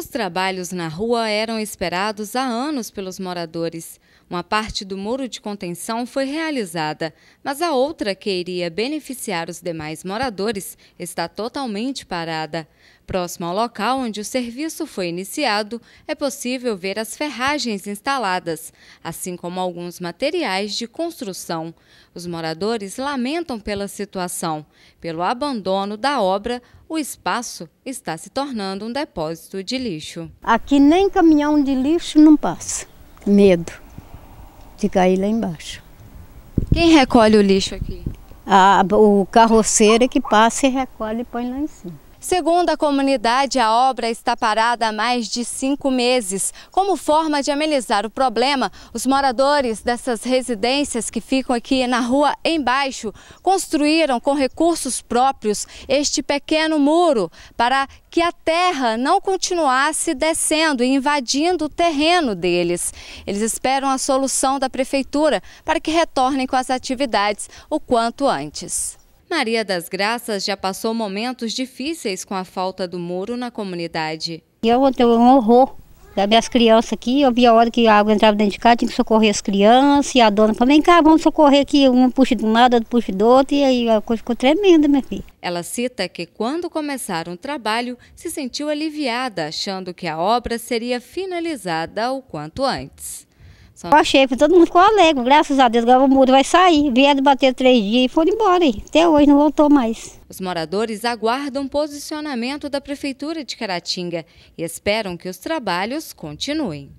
Os trabalhos na rua eram esperados há anos pelos moradores. Uma parte do muro de contenção foi realizada, mas a outra, que iria beneficiar os demais moradores, está totalmente parada. Próximo ao local onde o serviço foi iniciado, é possível ver as ferragens instaladas, assim como alguns materiais de construção. Os moradores lamentam pela situação. Pelo abandono da obra, o espaço está se tornando um depósito de lixo lixo. Aqui nem caminhão de lixo não passa. Medo de cair lá embaixo. Quem recolhe o lixo aqui? Ah, o carroceiro é que passa e recolhe e põe lá em cima. Segundo a comunidade, a obra está parada há mais de cinco meses. Como forma de amenizar o problema, os moradores dessas residências que ficam aqui na rua embaixo construíram com recursos próprios este pequeno muro para que a terra não continuasse descendo e invadindo o terreno deles. Eles esperam a solução da prefeitura para que retornem com as atividades o quanto antes. Maria das Graças já passou momentos difíceis com a falta do muro na comunidade. Eu tenho um horror das minhas crianças aqui. Eu via a hora que a água entrava dentro de casa, tinha que socorrer as crianças. E a dona falou: vem cá, vamos socorrer aqui. Um puxa de um lado, outro puxa do outro. E aí a coisa ficou tremenda, minha filha. Ela cita que quando começaram o trabalho, se sentiu aliviada, achando que a obra seria finalizada o quanto antes. Só achei, todo mundo ficou alegre, graças a Deus, agora o muro vai sair. Vieram bater três dias e foram embora, hein? até hoje não voltou mais. Os moradores aguardam posicionamento da Prefeitura de Caratinga e esperam que os trabalhos continuem.